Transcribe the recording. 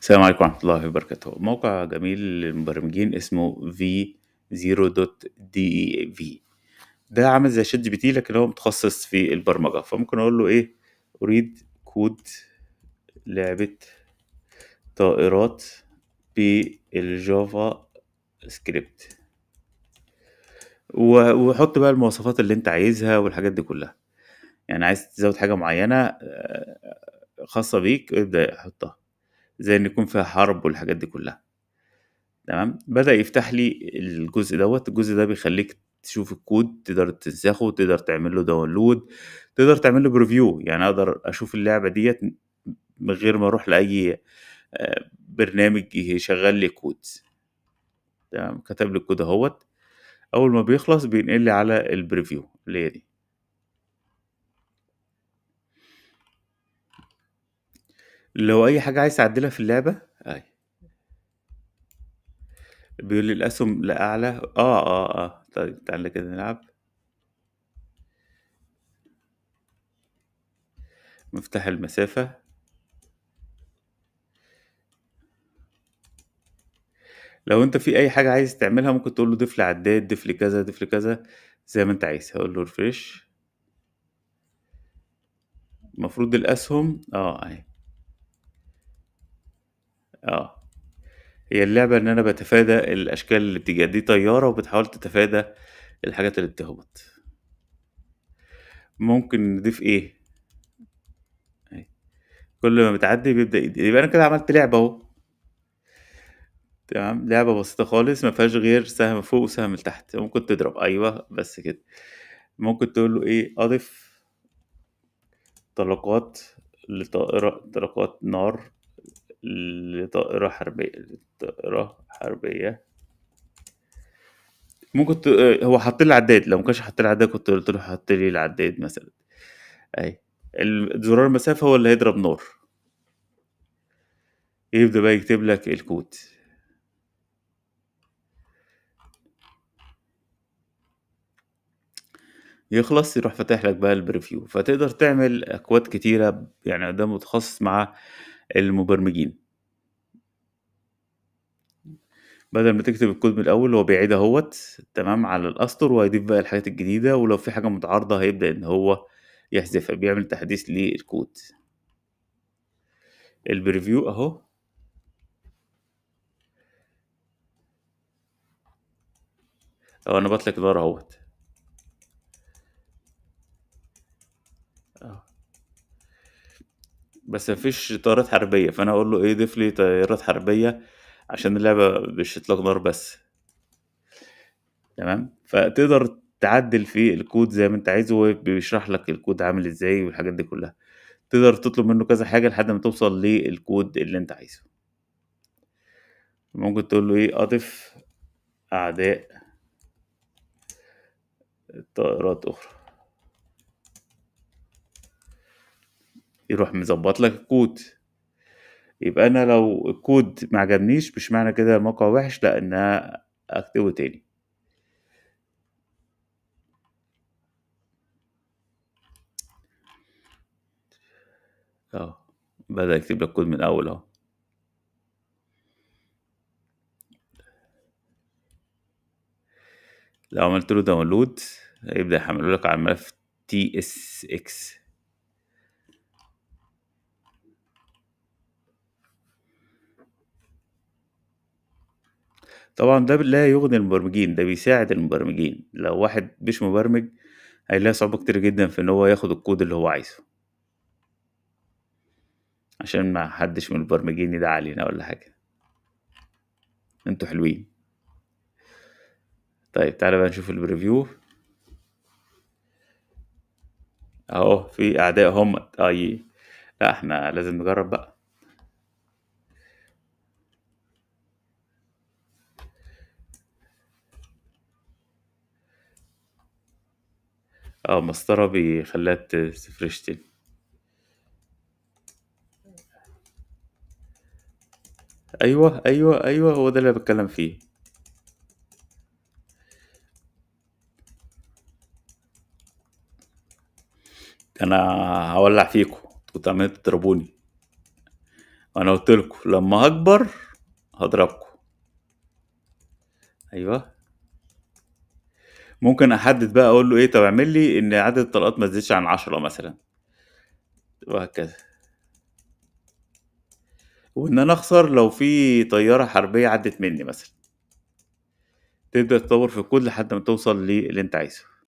السلام عليكم ورحمة الله وبركاته موقع جميل للمبرمجين اسمه v0.dev e ده عامل زي شات جي بي تي لكن هو متخصص في البرمجة فممكن أقول له إيه أريد كود لعبة طائرات بالجافا سكريبت وحط بقى المواصفات اللي انت عايزها والحاجات دي كلها يعني عايز تزود حاجة معينة آه، خاصة بيك ابدأ حطها زي ان يكون فيها حرب والحاجات دي كلها تمام بدا يفتح لي الجزء دوت الجزء ده بيخليك تشوف الكود تقدر تنسخه تقدر تعمل له داونلود تقدر تعمل له بريفيو يعني اقدر اشوف اللعبه ديت من غير ما اروح لاي آه، برنامج يشغل لي كود تمام كتب لي الكود اهوت اول ما بيخلص بينقل لي على البريفيو اللي هي دي لو أي حاجة عايز تعدلها في اللعبة أي أيوه. بيقول لي الأسهم لأعلى آه آه آه طيب تعالى كده نلعب مفتاح المسافة لو انت في اي حاجة عايز تعملها ممكن تقول له ضيف لي عداد ضيف لي كذا ضيف لي كذا زي ما انت عايز هقول له ريفريش المفروض الاسهم اه اهي آه. هي اللعبة إن أنا بتفادى الأشكال اللي بتجي دي طيارة وبتحاول تتفادى الحاجات اللي بتهبط. ممكن نضيف إيه؟ كل ما بتعدي بيبدأ يبقى يبقى أنا كده عملت لعبة أهو. تمام لعبة بسيطة خالص ما فيهاش غير سهم فوق وسهم لتحت ممكن تضرب أيوه بس كده ممكن تقول له إيه أضف طلقات لطائرة طلقات نار لطائرة حربية لطائرة حربية ممكن ت... هو حط لي العداد لو ما كانش حط لي العداد كنت قلت له حط لي العداد مثلا اي زرار المسافة هو اللي هيضرب نار يبدأ بقى يكتب لك الكود يخلص يروح فاتح لك بقى البريفيو فتقدر تعمل اكواد كتيره يعني ده متخصص مع المبرمجين بدل ما تكتب الكود من الاول هو بيعيد اهوت تمام على الاسطر وهيضيف بقى الحاجات الجديده ولو في حاجه متعارضه هيبدا ان هو يحذفها بيعمل تحديث للكود البريفيو اهو لو انا بطلق دار اهوت بس مفيش طيارات حربية فأنا أقول له إيه ضيف لي طيارات حربية عشان اللعبة مش إطلاق نار بس. تمام؟ فتقدر تعدل في الكود زي ما أنت عايزه وهو بيشرح لك الكود عامل إزاي والحاجات دي كلها. تقدر تطلب منه كذا حاجة لحد ما توصل للكود اللي أنت عايزه. ممكن تقول له إيه أضف أعداء طائرات أخرى. يروح مظبط لك الكود يبقى انا لو الكود ما عجبنيش مش معنى كده الموقع وحش لا ان اكتبه تاني اه بدأ يكتب لك كود من الاول اهو لو عملت له داونلود هيبدأ يحمله لك على ملف تي اس اكس طبعًا ده لا يُغني المبرمجين، ده بيساعد المبرمجين، لو واحد مش مبرمج هيلاقي صعوبة كتير جدًا في إن هو ياخد الكود اللي هو عايزه. عشان ما حدش من المبرمجين يدعي علينا ولا حاجة. انتوا حلوين. طيب تعالى بقى نشوف البريفيو أهو في أعداء هُم. طيب، لأ إحنا لازم نجرّب بقى. اه مسطرة بخلات تاني ايوه ايوه ايوه هو ده اللي أنا بتكلم فيه انا هولع فيكم كنتوا عمالين تضربوني وانا قلت لما هكبر هضربكم ايوه ممكن احدد بقى اقول له ايه طب اعمل لي ان عدد الطلقات ما تزيدش عن عشرة مثلا وهكذا وان انا اخسر لو في طياره حربيه عدت مني مثلا تبدا تطور في الكود لحد ما توصل للي انت عايزه